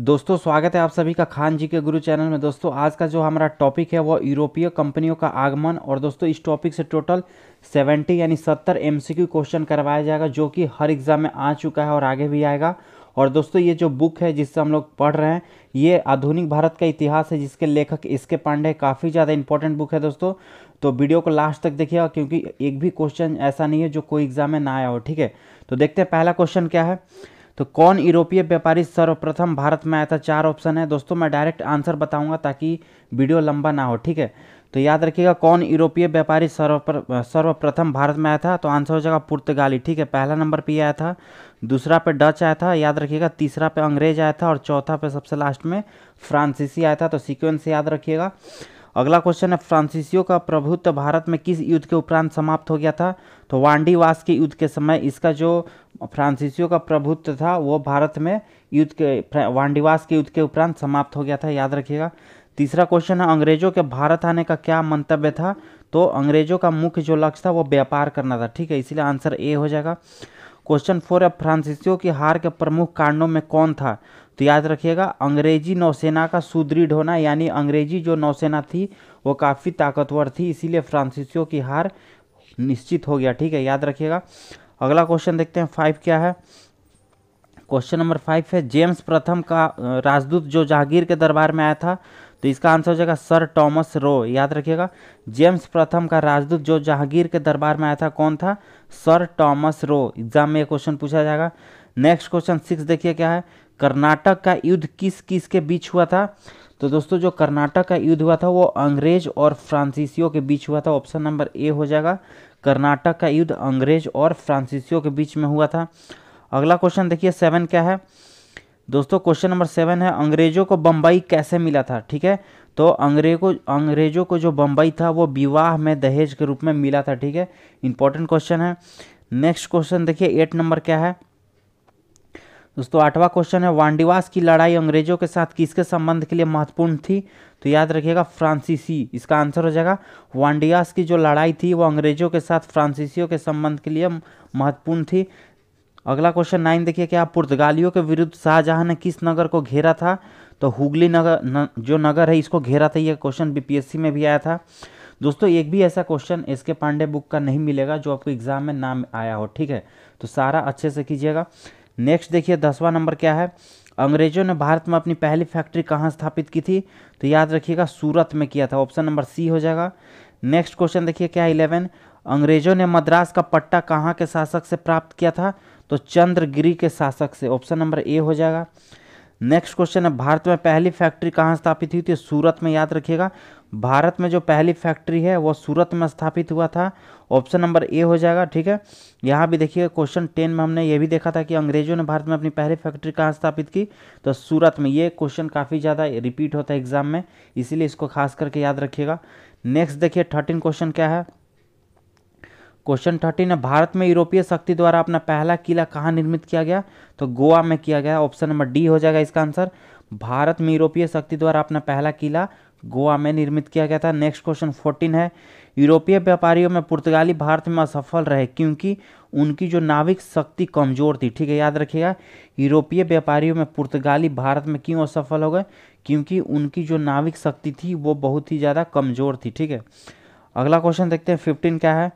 दोस्तों स्वागत है आप सभी का खान जी के गुरु चैनल में दोस्तों आज का जो हमारा टॉपिक है वो यूरोपीय कंपनियों का आगमन और दोस्तों इस टॉपिक से टोटल 70 यानी 70 एमसीक्यू क्वेश्चन करवाया जाएगा जो कि हर एग्ज़ाम में आ चुका है और आगे भी आएगा और दोस्तों ये जो बुक है जिससे हम लोग पढ़ रहे हैं ये आधुनिक भारत का इतिहास है जिसके लेखक के पांडे काफ़ी ज़्यादा इंपॉर्टेंट बुक है दोस्तों तो वीडियो को लास्ट तक देखिएगा क्योंकि एक भी क्वेश्चन ऐसा नहीं है जो कोई एग्ज़ाम में ना आया हो ठीक है तो देखते हैं पहला क्वेश्चन क्या है तो कौन यूरोपीय व्यापारी सर्वप्रथम भारत में आया था चार ऑप्शन है दोस्तों मैं डायरेक्ट आंसर बताऊंगा ताकि वीडियो लंबा ना हो ठीक है तो याद रखिएगा कौन यूरोपीय व्यापारी सर्वप्र सर्वप्रथम भारत में आया था तो आंसर हो जाएगा पुर्तगाली ठीक है पहला नंबर पे आया था दूसरा पे डच आया था याद रखिएगा तीसरा पे अंग्रेज आया था और चौथा पे सबसे लास्ट में फ्रांसीसी आया था तो सीक्वेंस याद रखिएगा अगला क्वेश्चन है फ्रांसिसियो का प्रभुत्व भारत में किस युद्ध के उपरांत समाप्त हो गया था तो वांडीवास के युद्ध के समय इसका जो फ्रांसिसियो का प्रभुत्व था वो भारत में युद्ध के वांडीवास के युद्ध के उपरांत समाप्त हो गया था याद रखिएगा तीसरा क्वेश्चन है अंग्रेजों के भारत आने का क्या मंतव्य था तो अंग्रेजों का मुख्य जो लक्ष्य था वो व्यापार करना था ठीक है इसीलिए आंसर ए हो जाएगा क्वेश्चन फोर है फ्रांसीसियों की हार के प्रमुख कारणों में कौन था तो याद रखिएगा अंग्रेजी नौसेना का सुदृढ़ होना यानी अंग्रेजी जो नौसेना थी वो काफ़ी ताकतवर थी इसीलिए फ्रांसीसियों की हार निश्चित हो गया ठीक है याद रखिएगा अगला क्वेश्चन देखते हैं फाइव क्या है क्वेश्चन नंबर फाइव है जेम्स प्रथम का राजदूत जो जहांगीर के दरबार में आया था तो इसका आंसर हो जाएगा सर टॉमस रो याद रखिएगा जेम्स प्रथम का राजदूत जो जहांगीर के दरबार में आया था कौन था सर टॉमस रो एग्जाम में क्वेश्चन पूछा जाएगा नेक्स्ट क्वेश्चन सिक्स देखिए क्या है कर्नाटक का युद्ध किस किस के बीच हुआ था तो दोस्तों जो कर्नाटक का युद्ध हुआ था वो अंग्रेज और फ्रांसीसियों के बीच हुआ था ऑप्शन नंबर ए हो जाएगा कर्नाटक का युद्ध अंग्रेज और फ्रांसीसियों के बीच में हुआ था अगला क्वेश्चन देखिए सेवन क्या है दोस्तों क्वेश्चन नंबर सेवन है अंग्रेजों को बम्बई कैसे मिला था ठीक है तो अंग्रेजों को अंग्रेजों को जो बम्बई था वो विवाह में दहेज के रूप में मिला था ठीक है इंपॉर्टेंट क्वेश्चन है नेक्स्ट क्वेश्चन देखिए एट नंबर क्या है दोस्तों आठवां क्वेश्चन है वांडिवास की लड़ाई अंग्रेजों के साथ किसके संबंध के लिए महत्वपूर्ण थी तो याद रखिएगा फ्रांसीसी इसका आंसर हो जाएगा वांडियास की जो लड़ाई थी वो अंग्रेजों के साथ फ्रांसीसियों के संबंध के लिए महत्वपूर्ण थी अगला क्वेश्चन नाइन देखिए क्या पुर्तगालियों के विरुद्ध शाहजहां ने किस नगर को घेरा था तो हुगली नगर न, जो नगर है इसको घेरा था यह क्वेश्चन बीपीएससी में भी आया था दोस्तों एक भी ऐसा क्वेश्चन एस के पांडे बुक का नहीं मिलेगा जो आपको एग्जाम में नाम आया हो ठीक है तो सारा अच्छे से कीजिएगा नेक्स्ट देखिए दसवा नंबर क्या है अंग्रेजों ने भारत में अपनी पहली फैक्ट्री कहाँ स्थापित की थी तो याद रखिएगा सूरत में किया था ऑप्शन नंबर सी हो जाएगा नेक्स्ट क्वेश्चन देखिए क्या इलेवन अंग्रेजों ने मद्रास का पट्टा कहाँ के शासक से प्राप्त किया था तो चंद्रगिरी के शासक से ऑप्शन नंबर ए हो जाएगा नेक्स्ट क्वेश्चन है भारत में पहली फैक्ट्री कहाँ स्थापित हुई थी सूरत में याद रखिएगा भारत में जो पहली फैक्ट्री है वो सूरत में स्थापित हुआ था ऑप्शन नंबर ए हो जाएगा ठीक है यहाँ भी देखिए क्वेश्चन टेन में हमने ये भी देखा था कि अंग्रेजों ने भारत में अपनी पहली फैक्ट्री कहाँ स्थापित की तो सूरत में ये क्वेश्चन काफ़ी ज़्यादा रिपीट होता है एग्जाम में इसीलिए इसको खास करके याद रखिएगा नेक्स्ट देखिए थर्टीन क्वेश्चन क्या है क्वेश्चन थर्टीन है भारत में यूरोपीय शक्ति द्वारा अपना पहला किला कहाँ निर्मित किया गया तो गोवा में किया गया ऑप्शन नंबर डी हो जाएगा इसका आंसर भारत में यूरोपीय शक्ति द्वारा अपना पहला किला गोवा में निर्मित किया गया था नेक्स्ट क्वेश्चन फोर्टीन है यूरोपीय व्यापारियों में पुर्तगाली भारत में असफल रहे क्योंकि उनकी जो नाविक शक्ति कमज़ोर थी ठीक है याद रखिएगा यूरोपीय व्यापारियों में पुर्तगाली भारत में क्यों असफल हो गए क्योंकि उनकी जो नाविक शक्ति थी वो बहुत ही ज़्यादा कमज़ोर थी ठीक है अगला क्वेश्चन देखते हैं फिफ्टीन क्या है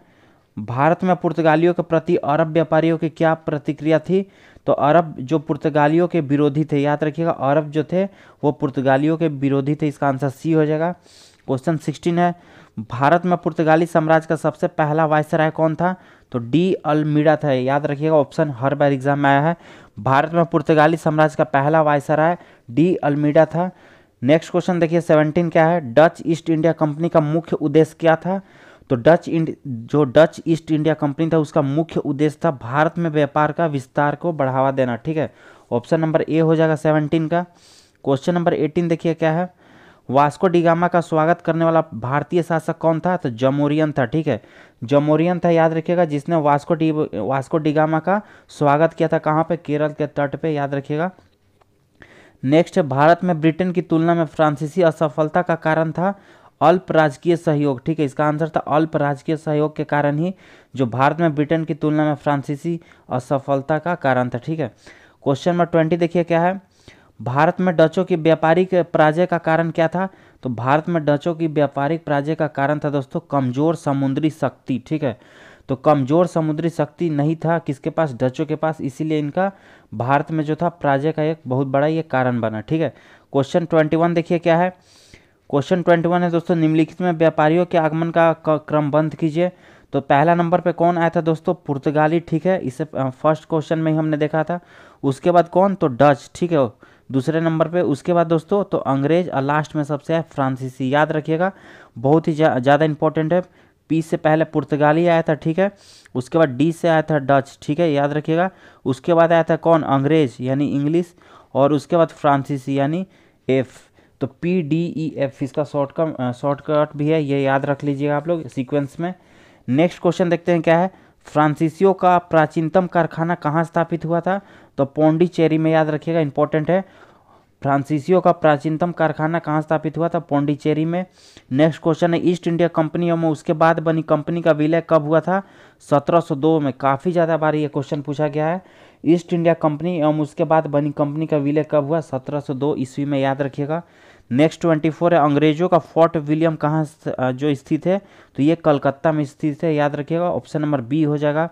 भारत में पुर्तगालियों के प्रति अरब व्यापारियों की क्या प्रतिक्रिया थी तो अरब जो पुर्तगालियों के विरोधी थे याद रखिएगा अरब जो थे वो पुर्तगालियों के विरोधी थे इसका आंसर सी हो जाएगा क्वेश्चन सिक्सटीन है भारत में पुर्तगाली साम्राज्य का सबसे पहला वायसराय कौन था तो डी अल्मीडा था याद रखिएगा ऑप्शन हर बार एग्जाम में आया है भारत में पुर्तगाली साम्राज्य का पहला वायसराय डी अल्मीडा था नेक्स्ट क्वेश्चन देखिए सेवनटीन क्या है डच ईस्ट इंडिया कंपनी का मुख्य उद्देश्य क्या था तो डच इंड जो डच ईस्ट इंडिया कंपनी था उसका मुख्य उद्देश्य था भारत में व्यापार का विस्तार को बढ़ावा देना ठीक है ऑप्शन नंबर ए हो जाएगा सेवनटीन का क्वेश्चन नंबर एटीन देखिए क्या है वास्को डिगामा का स्वागत करने वाला भारतीय शासक कौन था तो जमोरियन था ठीक है जमोरियन था याद रखिएगा जिसने वास्को डी वास्को डिगामा का स्वागत किया था कहाँ पे केरल के तट पे याद रखिएगा नेक्स्ट भारत में ब्रिटेन की तुलना में फ्रांसीसी असफलता का कारण था अल्प राजकीय सहयोग ठीक है इसका आंसर था अल्प राजकीय सहयोग के कारण ही जो भारत में ब्रिटेन की तुलना में फ्रांसीसी असफलता का कारण था ठीक है क्वेश्चन नंबर ट्वेंटी देखिए क्या है भारत में डचों की व्यापारिक पराजय का कारण क्या था तो भारत में डचों की व्यापारिक पराजय का कारण था दोस्तों कमजोर समुद्री शक्ति ठीक है तो कमजोर समुद्री शक्ति नहीं था किसके पास डचों के पास इसीलिए इनका भारत में जो था पराजय का एक बहुत बड़ा ये कारण बना ठीक है क्वेश्चन ट्वेंटी वन देखिए क्या है क्वेश्चन ट्वेंटी वन है दोस्तों निम्नलिखित में व्यापारियों के आगमन का क्रम बंद कीजिए तो पहला नंबर पे कौन आया था दोस्तों पुर्तगाली ठीक है इसे फर्स्ट क्वेश्चन में ही हमने देखा था उसके बाद कौन तो डच ठीक है दूसरे नंबर पे उसके बाद दोस्तों तो अंग्रेज और लास्ट में सबसे है फ्रांसीसी याद रखिएगा बहुत ही ज़्यादा इंपॉर्टेंट है पी से पहले पुर्तगाली आया था ठीक है उसके बाद डी से आया था डच ठीक है याद रखिएगा उसके बाद आया था कौन अंग्रेज यानी इंग्लिश और उसके बाद फ्रांसीसी यानी एफ तो पी डी ई एफ इसका शॉर्टकम शॉर्टकट भी है ये याद रख लीजिएगा आप लोग सीक्वेंस में नेक्स्ट क्वेश्चन देखते हैं क्या है फ्रांसीसियो का प्राचीनतम कारखाना कहाँ स्थापित हुआ था तो पौंडीचेरी में याद रखिएगा इंपॉर्टेंट है फ्रांसीसियो का प्राचीनतम कारखाना कहाँ स्थापित हुआ था पौंडीचेरी में नेक्स्ट क्वेश्चन है ईस्ट इंडिया कंपनी में उसके बाद बनी कंपनी का विलय कब हुआ था 1702 में काफ़ी ज़्यादा बार ये क्वेश्चन पूछा गया है ईस्ट इंडिया कंपनी एवं उसके बाद बनी कंपनी का विलय कब हुआ 1702 ईस्वी में याद रखिएगा नेक्स्ट 24 है अंग्रेजों का फोर्ट विलियम कहाँ जो स्थित है तो ये कलकत्ता में स्थित है याद रखिएगा ऑप्शन नंबर बी हो जाएगा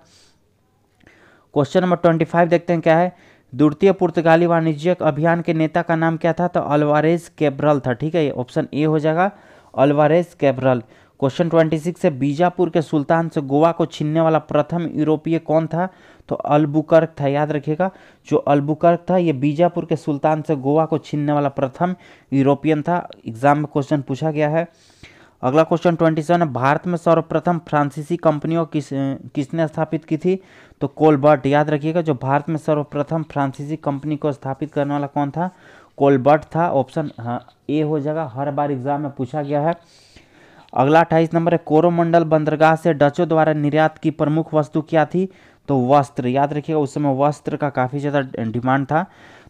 क्वेश्चन नंबर ट्वेंटी फाइव देखते हैं क्या है द्वितीय पुर्तगाली वाणिज्यिक अभियान के नेता का नाम क्या था तो अलवारेज कैब्रल था ठीक है ये ऑप्शन ए हो जाएगा Alvares Cabral question twenty six है बीजापुर के सुल्तान से गोवा को छीनने वाला प्रथम यूरोपीय कौन था तो अल्बुकर्क था याद रखिएगा जो अल्बुकर्क था ये बीजापुर के सुल्तान से गोवा को छीनने वाला प्रथम यूरोपियन था एग्जाम में क्वेश्चन पूछा गया है अगला क्वेश्चन ट्वेंटी सेवन है भारत में सर्वप्रथम फ्रांसीसी कंपनियों किस किसने स्थापित की थी तो कोलबर्ट याद रखिएगा जो भारत में सर्वप्रथम फ्रांसीसी कंपनी को स्थापित करने वाला कौन था कोलबर्ट था ऑप्शन हाँ, ए हो जाएगा हर बार एग्जाम में पूछा गया है अगला अट्ठाईस नंबर है कोरोमंडल बंदरगाह से डचों द्वारा निर्यात की प्रमुख वस्तु क्या थी तो वस्त्र याद रखिएगा उस समय वस्त्र का काफ़ी ज़्यादा डिमांड था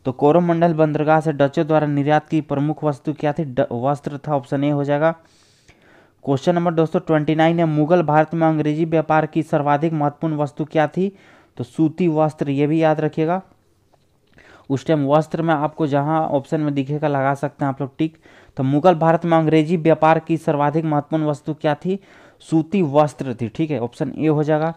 तो कोरोमंडल बंदरगाह से डचों द्वारा निर्यात की प्रमुख वस्तु क्या थी वस्त्र था ऑप्शन ए हो जाएगा क्वेश्चन नंबर दोस्तों ट्वेंटी नाइन है मुगल भारत में अंग्रेजी व्यापार की सर्वाधिक महत्वपूर्ण वस्तु क्या थी तो सूती वस्त्र ये भी याद रखिएगा उस टाइम वस्त्र में आपको जहाँ ऑप्शन में दिखेगा लगा सकते हैं आप लोग टिक तो मुगल भारत में अंग्रेजी व्यापार की सर्वाधिक महत्वपूर्ण वस्तु क्या थी सूती वस्त्र थी ठीक है ऑप्शन ए हो जाएगा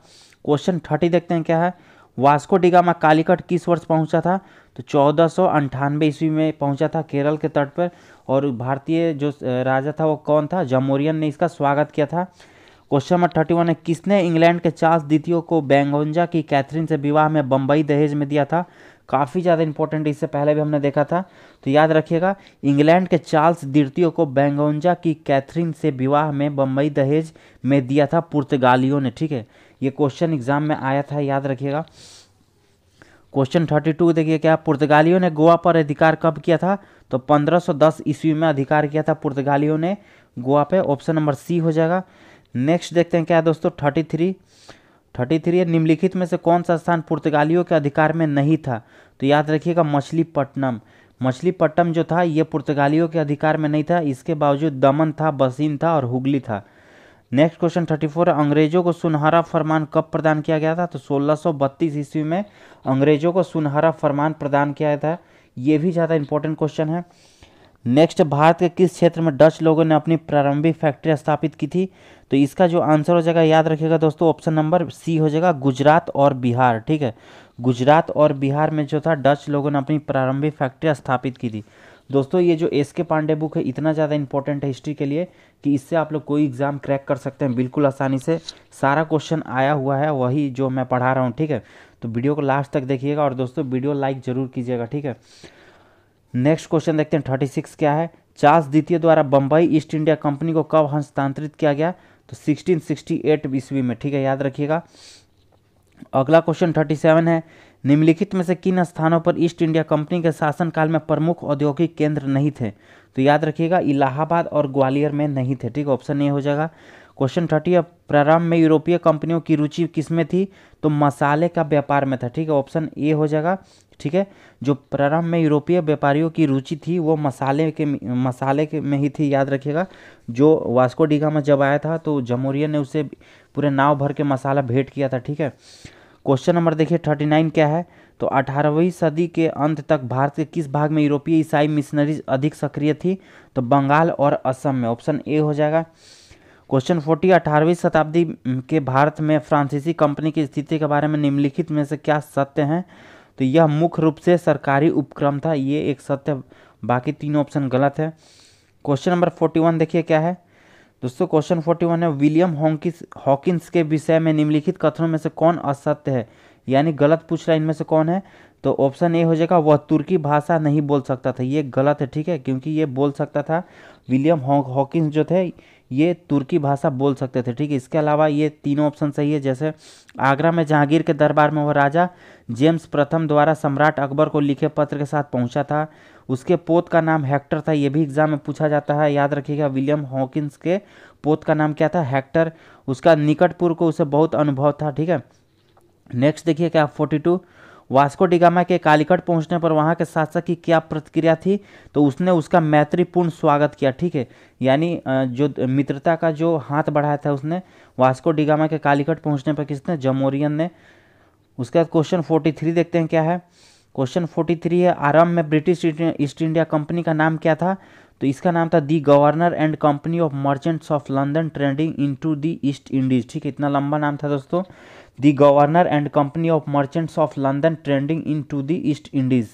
क्वेश्चन थर्टी देखते हैं क्या है वास्को डिगामा कालीकट किस वर्ष पहुंचा था तो चौदह सौ अंठानवे ईस्वी में पहुंचा था केरल के तट पर और भारतीय जो राजा था वो कौन था जमोरियन ने इसका स्वागत किया था क्वेश्चन नंबर थर्टी वन है किसने इंग्लैंड के चार्ल्स द्वितीय को बैंगोंजा की कैथरीन से विवाह में बम्बई दहेज में दिया था काफ़ी ज़्यादा इंपॉर्टेंट इससे पहले भी हमने देखा था तो याद रखिएगा इंग्लैंड के चार्ल्स द्वितीय को बैंगोंजा की कैथरीन से विवाह में बम्बई दहेज में दिया था पुर्तगालियों ने ठीक है ये क्वेश्चन एग्जाम में आया था याद रखिएगा क्वेश्चन थर्टी टू देखिए क्या पुर्तगालियों ने गोवा पर अधिकार कब किया था तो 1510 ईस्वी में अधिकार किया था पुर्तगालियों ने गोवा पे ऑप्शन नंबर सी हो जाएगा नेक्स्ट देखते हैं क्या दोस्तों थर्टी थ्री थर्टी थ्री है निम्नलिखित में से कौन सा स्थान पुर्तगालियों के अधिकार में नहीं था तो याद रखिएगा मछलीपट्टनम मछलीपट्टनम जो था ये पुर्तगालियों के अधिकार में नहीं था इसके बावजूद दमन था बसीन था और हुगली था नेक्स्ट क्वेश्चन थर्टी फोर अंग्रेजों को सुनहरा फरमान कब प्रदान किया गया था तो सोलह ईस्वी में अंग्रेजों को सुनहरा फरमान प्रदान किया था ये भी ज़्यादा इंपॉर्टेंट क्वेश्चन है नेक्स्ट भारत के किस क्षेत्र में डच लोगों ने अपनी प्रारंभिक फैक्ट्री स्थापित की थी तो इसका जो आंसर हो जाएगा याद रखिएगा दोस्तों ऑप्शन नंबर सी हो जाएगा गुजरात और बिहार ठीक है गुजरात और बिहार में जो था डच लोगों ने अपनी प्रारंभिक फैक्ट्री स्थापित की थी दोस्तों ये जो एस के पांडे बुक है इतना ज़्यादा इंपॉर्टेंट है हिस्ट्री के लिए कि इससे आप लोग कोई एग्ज़ाम क्रैक कर सकते हैं बिल्कुल आसानी से सारा क्वेश्चन आया हुआ है वही जो मैं पढ़ा रहा हूँ ठीक है तो वीडियो को लास्ट तक देखिएगा और दोस्तों वीडियो लाइक ज़रूर कीजिएगा ठीक है नेक्स्ट क्वेश्चन देखते हैं थर्टी सिक्स क्या है चार्ल्स द्वितीय द्वारा बंबई ईस्ट इंडिया कंपनी को कब हस्तांतरित किया गया तो सिक्सटीन सिक्सटी एट ईस्वी में ठीक है याद रखिएगा अगला क्वेश्चन थर्टी सेवन है निम्नलिखित में से किन स्थानों पर ईस्ट इंडिया कंपनी के शासनकाल में प्रमुख औद्योगिक केंद्र नहीं थे तो याद रखिएगा इलाहाबाद और ग्वालियर में नहीं थे ठीक ऑप्शन ए हो जाएगा क्वेश्चन थर्टी अब प्रारंभ में यूरोपीय कंपनियों की रुचि किस में थी तो मसाले का व्यापार में था ठीक है ऑप्शन ए हो जाएगा ठीक है जो प्रारंभ में यूरोपीय व्यापारियों की रुचि थी वो मसाले के मसाले के में ही थी याद रखिएगा जो वास्को में जब आया था तो जमहूरिया ने उसे पूरे नाव भर के मसाला भेंट किया था ठीक है क्वेश्चन नंबर देखिए थर्टी नाइन क्या है तो अठारहवीं सदी के अंत तक भारत के किस भाग में यूरोपीय ईसाई मिशनरीज अधिक सक्रिय थी तो बंगाल और असम में ऑप्शन ए हो जाएगा क्वेश्चन फोर्टी अठारहवीं शताब्दी के भारत में फ्रांसीसी कंपनी की स्थिति के बारे में निम्नलिखित में से क्या सत्य हैं तो यह मुख्य रूप से सरकारी उपक्रम था ये एक सत्य बाकी तीन ऑप्शन गलत है क्वेश्चन नंबर फोर्टी वन देखिए क्या है दोस्तों क्वेश्चन फोर्टी वन है विलियम हॉकिस हॉकिंस के विषय में निम्नलिखित कथनों में से कौन असत्य है यानी गलत पूछ रहा है इनमें से कौन है तो ऑप्शन ए हो जाएगा वह तुर्की भाषा नहीं बोल सकता था ये गलत है ठीक है क्योंकि ये बोल सकता था विलियम हॉकिंस जो थे ये तुर्की भाषा बोल सकते थे ठीक है इसके अलावा ये तीनों ऑप्शन सही है जैसे आगरा में जहांगीर के दरबार में वह राजा जेम्स प्रथम द्वारा सम्राट अकबर को लिखे पत्र के साथ पहुंचा था उसके पोत का नाम हेक्टर था ये भी एग्जाम में पूछा जाता है याद रखिएगा विलियम हॉकिंस के पोत का नाम क्या था हेक्टर उसका निकटपुर को उसे बहुत अनुभव था ठीक है नेक्स्ट देखिए क्या फोर्टी टू वास्को डिगामा के कालीकट पहुंचने पर वहां के शासक की क्या प्रतिक्रिया थी तो उसने उसका मैत्रीपूर्ण स्वागत किया ठीक है यानी जो मित्रता का जो हाथ बढ़ाया था उसने वास्को डिगामा के कालीकट पहुंचने पर किसने जमोरियन ने उसके बाद क्वेश्चन फोर्टी थ्री देखते हैं क्या है क्वेश्चन फोर्टी थ्री है आरंभ में ब्रिटिश ईस्ट इंडिया कंपनी का नाम क्या था तो इसका नाम था the governor and company of merchants of London trading into the East Indies ठीक है इतना लंबा नाम था दोस्तों the governor and company of merchants of London trading into the East Indies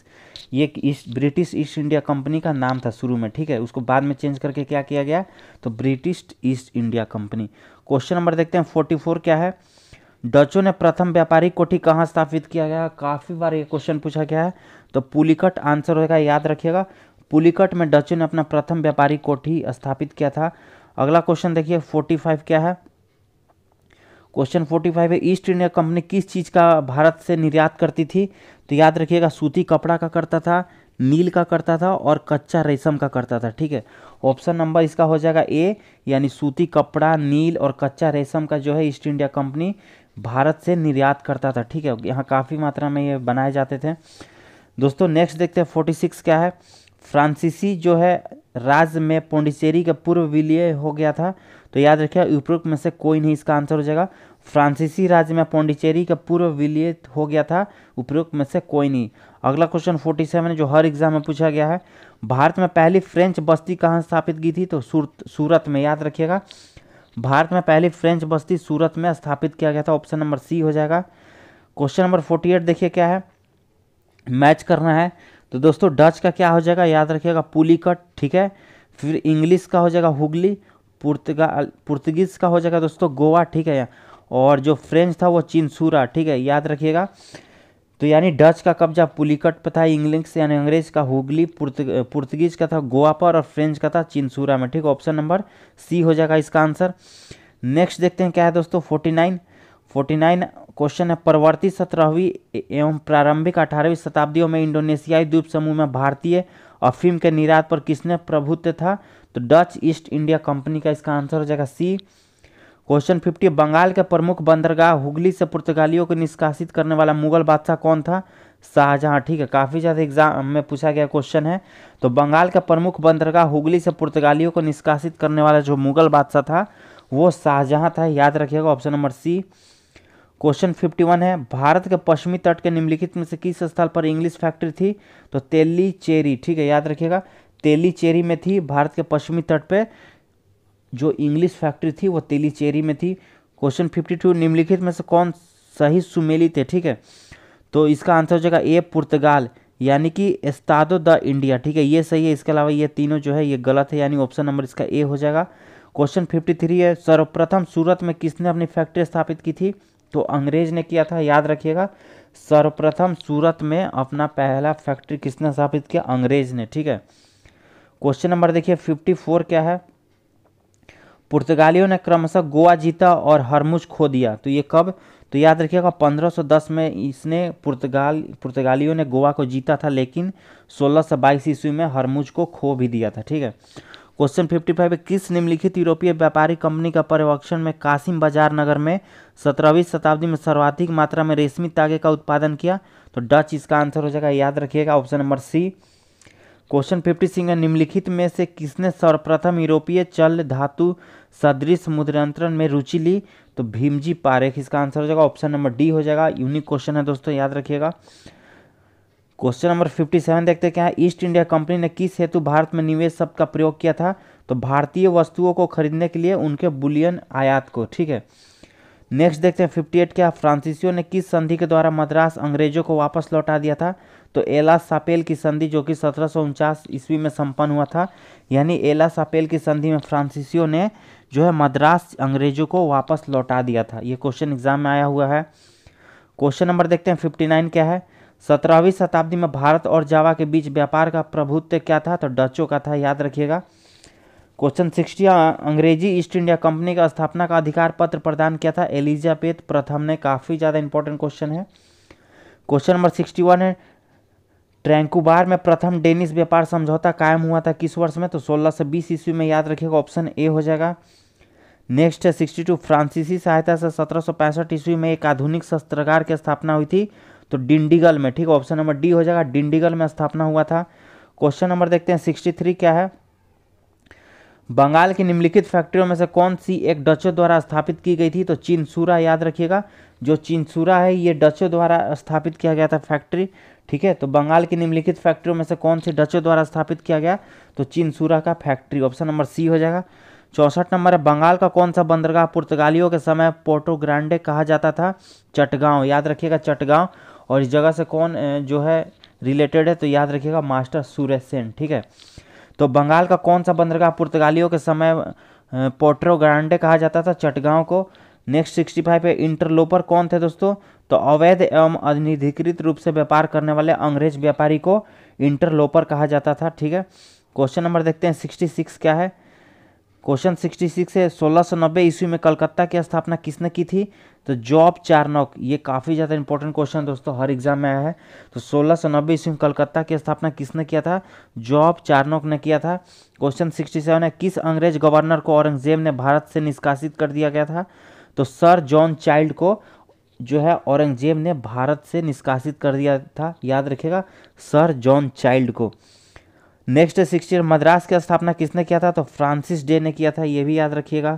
ये East British East India Company का नाम था शुरू में ठीक है उसको बाद में चेंज करके क्या किया गया तो British East India Company question number देखते हैं फोर्टी फोर क्या है डचों ने प्रथम व्यापारिक कोठी कहाँ स्थापित किया गया काफ़ी बार ये क्वेश्चन पूछा गया है तो पुलिकट आंसर होगा याद रखिएगा पुलिकट में डचो ने अपना प्रथम व्यापारी कोठी स्थापित किया था अगला क्वेश्चन देखिए फोर्टी फाइव क्या है क्वेश्चन फोर्टी फाइव है ईस्ट इंडिया कंपनी किस चीज़ का भारत से निर्यात करती थी तो याद रखिएगा सूती कपड़ा का करता था नील का करता था और कच्चा रेशम का करता था ठीक है ऑप्शन नंबर इसका हो जाएगा ए यानी सूती कपड़ा नील और कच्चा रेशम का जो है ईस्ट इंडिया कंपनी भारत से निर्यात करता था ठीक है यहाँ काफ़ी मात्रा में ये बनाए जाते थे दोस्तों नेक्स्ट देखते हैं फोर्टी सिक्स क्या है फ्रांसीसी जो है राज्य में पौंडिचेरी का पूर्व विलय हो गया था तो याद रखिए उपरोक्त में से कोई नहीं इसका आंसर हो जाएगा फ्रांसीसी राज्य में पौंडिचेरी का पूर्व विलय हो गया था उपरोक्त में से कोई नहीं अगला क्वेश्चन फोर्टी सेवन जो हर एग्जाम में पूछा गया है भारत में पहली फ्रेंच बस्ती कहाँ स्थापित की थी तो सूरत में याद रखिएगा भारत में पहली फ्रेंच बस्ती सूरत में स्थापित किया गया था ऑप्शन नंबर सी हो जाएगा क्वेश्चन नंबर फोर्टी एट देखिए क्या है मैच करना है तो दोस्तों डच का क्या हो जाएगा याद रखिएगा पुलिकट ठीक है फिर इंग्लिश का हो जाएगा हुगली पुर्तगाल पुर्तगीज का हो जाएगा दोस्तों गोवा ठीक है और जो फ्रेंच था वो चिनसूरा ठीक है याद रखिएगा तो यानी डच का कब्जा पुलिकट पर था इंग्लिश यानी अंग्रेज का हुगली पुर्तगीज का था गोवा पर और फ्रेंच का था चिनसूरा में ठीक ऑप्शन नंबर सी हो जाएगा इसका आंसर नेक्स्ट देखते हैं क्या है दोस्तों forty nine forty nine question है परवर्ती सत्रहवीं एवं प्रारंभिक अठारहवीं शताब्दियों में इंडोनेशियाई द्वीप समूह में भारतीय अफीम के निर्यात पर किसने प्रभुत्व था तो डच ईस्ट इंडिया कंपनी का इसका आंसर हो जाएगा सी क्वेश्चन फिफ्टी बंगाल के प्रमुख बंदरगाह हुगली से पुर्तगालियों को निष्कासित करने वाला मुगल बादशाह कौन था शाहजहां ठीक है काफ़ी ज़्यादा एग्जाम में पूछा गया क्वेश्चन है तो बंगाल का प्रमुख बंदरगाह हुगली से पुर्तगालियों को निष्कासित करने वाला जो मुगल बादशाह था वो शाहजहां था याद रखिएगा ऑप्शन नंबर सी क्वेश्चन 51 है भारत के पश्चिमी तट के निम्नलिखित में से किस स्थल पर इंग्लिश फैक्ट्री थी तो तेली चेरी ठीक है याद रखिएगा तेली चेरी में थी भारत के पश्चिमी तट पे जो इंग्लिश फैक्ट्री थी वो तेली चेरी में थी क्वेश्चन 52 निम्नलिखित में से कौन सही सुमेली थे ठीक है तो इसका आंसर हो जाएगा ए पुर्तगाल यानी कि एस्तादो द इंडिया ठीक है ये सही है इसके अलावा ये तीनों जो है ये गलत है यानी ऑप्शन नंबर इसका ए हो जाएगा क्वेश्चन थ्री है सर्वप्रथम सूरत में किसने अपनी फैक्ट्री स्थापित की थी तो अंग्रेज ने किया था याद रखिएगा सर्वप्रथम सूरत में अपना पहला फैक्ट्री किसने स्थापित किया अंग्रेज ने ठीक है क्वेश्चन नंबर देखिए फिफ्टी फोर क्या है पुर्तगालियों ने क्रमशः गोवा जीता और हरमुज खो दिया तो ये कब तो याद रखिएगा 1510 में इसने पुर्तगाल पुर्तगालियों ने गोवा को जीता था लेकिन सोलह सौ बाईस ईस्वी में हरमुज को खो भी दिया था ठीक है क्वेश्चन 55 फाइव किस निम्नलिखित यूरोपीय व्यापारी कंपनी का पर्यवेक्षण में कासिम बाजार नगर में सत्रहवीं शताब्दी में सर्वाधिक मात्रा में रेशमी तागे का उत्पादन किया तो डच इसका आंसर हो जाएगा याद रखिएगा option number C question fifty सिंह निम्नलिखित में से किसने सर्वप्रथम यूरोपीय चल धातु सदृश मुद्रांतरण में रुचि ली तो भीमजी पारेख इसका आंसर हो जाएगा ऑप्शन नंबर डी हो जाएगा यूनिक क्वेश्चन है दोस्तों याद रखिएगा क्वेश्चन नंबर फिफ्टी सेवन देखते हैं क्या ईस्ट इंडिया कंपनी ने किस हेतु भारत में निवेश शब्द का प्रयोग किया था तो भारतीय वस्तुओं को खरीदने के लिए उनके बुलियन आयात को ठीक है नेक्स्ट देखते हैं फिफ्टी एट क्या फ्रांसिसियो ने किस संधि के द्वारा मद्रास अंग्रेजों को वापस लौटा दिया था तो एला सापेल की संधि जो कि सत्रह ईस्वी में संपन्न हुआ था यानी एला सापेल की संधि में फ्रांसिसियो ने जो है मद्रास अंग्रेजों को वापस लौटा दिया था ये क्वेश्चन एग्जाम में आया हुआ है क्वेश्चन नंबर देखते हैं फिफ्टी नाइन क्या है सत्रहवीं शताब्दी में भारत और जावा के बीच व्यापार का प्रभुत्व क्या था तो डचों का था याद रखिएगा क्वेश्चन सिक्सटी अंग्रेजी ईस्ट इंडिया कंपनी का स्थापना का अधिकार पत्र प्रदान किया था एलिजाबेथ प्रथम ने काफ़ी ज़्यादा इंपॉर्टेंट क्वेश्चन है क्वेश्चन नंबर सिक्सटी वन है ट्रैंकुबार में प्रथम डेनिस व्यापार समझौता कायम हुआ था किस वर्ष में तो 16 से 20 ईस्वी में याद रखिएगा ऑप्शन ए हो जाएगा नेक्स्ट है सिक्सटी टू फ्रांसीसी सहायता से सत्रह ईस्वी में एक आधुनिक शस्त्रकार की स्थापना हुई थी तो डिंडीगल में ठीक ऑप्शन नंबर डी हो जाएगा डिंडीगल में स्थापना हुआ था क्वेश्चन नंबर देखते हैं सिक्सटी थ्री क्या है बंगाल की निम्नलिखित फैक्ट्रियों में से कौन सी एक डचों द्वारा स्थापित की गई थी तो चिनसूरा याद रखिएगा जो चिनसूरा है ये डचों द्वारा स्थापित किया गया था फैक्ट्री ठीक है तो बंगाल की निम्नलिखित फैक्ट्रियों में से कौन सी डचों द्वारा स्थापित किया गया तो चिनसूरा का फैक्ट्री ऑप्शन नंबर सी हो जाएगा चौंसठ नंबर है बंगाल का कौन सा बंदरगाह पुर्तगालियों के समय पोर्टो ग्रांडे कहा जाता था चटगांव याद रखिएगा चटगांव और इस जगह से कौन जो है रिलेटेड है तो याद रखिएगा मास्टर सूर्य सेन ठीक है तो बंगाल का कौन सा बंदरगाह पुर्तगालियों के समय पोट्रो ग्रांडे कहा जाता था चटगांव को नेक्स्ट सिक्सटी फाइव पे इंटरलोपर कौन थे दोस्तों तो अवैध एवं अनधिकृत रूप से व्यापार करने वाले अंग्रेज व्यापारी को इंटरलोपर कहा जाता था ठीक है क्वेश्चन नंबर देखते हैं सिक्सटी सिक्स क्या है क्वेश्चन 66 है सोलह सौ नब्बे ईस्वी में कलकत्ता की स्थापना किसने की थी तो जॉब चार्नोक ये काफ़ी ज़्यादा इंपॉर्टेंट क्वेश्चन दोस्तों हर एग्जाम में आया है तो सोलह सौ नब्बे ईस्वी में कलकत्ता की स्थापना किसने किया था जॉब चारनॉक ने किया था क्वेश्चन 67 है किस अंग्रेज गवर्नर को औरंगजेब ने भारत से निष्कासित कर दिया गया था तो सर जॉन चाइल्ड को जो है औरंगजेब ने भारत से निष्कासित कर दिया था याद रखेगा सर जॉन चाइल्ड को नेक्स्ट सिक्सटीन मद्रास की स्थापना किसने किया था तो फ्रांसिस डे ने किया था ये भी याद रखिएगा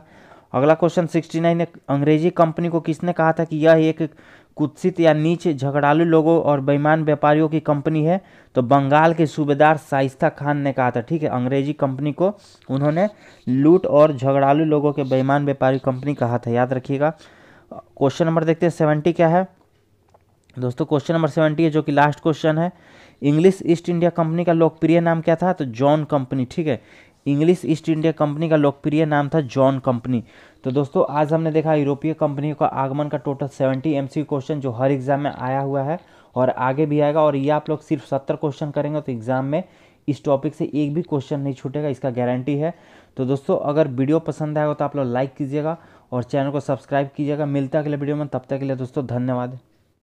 अगला क्वेश्चन सिक्सटी नाइन अंग्रेजी कंपनी को किसने कहा था कि यह एक कुत्सित या नीच झगड़ालू लोगों और बेईमान व्यापारियों की कंपनी है तो बंगाल के सूबेदार साइस्ता खान ने कहा था ठीक है अंग्रेजी कंपनी को उन्होंने लूट और झगड़ालू लोगों के बेईमान व्यापारी कंपनी कहा था याद रखिएगा क्वेश्चन नंबर देखते हैं सेवेंटी क्या है दोस्तों क्वेश्चन नंबर सेवेंटी है जो कि लास्ट क्वेश्चन है इंग्लिश ईस्ट इंडिया कंपनी का लोकप्रिय नाम क्या था तो जॉन कंपनी ठीक है इंग्लिश ईस्ट इंडिया कंपनी का लोकप्रिय नाम था जॉन कंपनी तो दोस्तों आज हमने देखा यूरोपीय कंपनियों का आगमन का टोटल सेवेंटी एम क्वेश्चन जो हर एग्जाम में आया हुआ है और आगे भी आएगा और ये आप लोग सिर्फ सत्तर क्वेश्चन करेंगे तो एग्जाम में इस टॉपिक से एक भी क्वेश्चन नहीं छूटेगा इसका गारंटी है तो दोस्तों अगर वीडियो पसंद आएगा तो आप लोग लाइक कीजिएगा और चैनल को सब्सक्राइब कीजिएगा मिलता है अगले वीडियो में तब तक के लिए दोस्तों धन्यवाद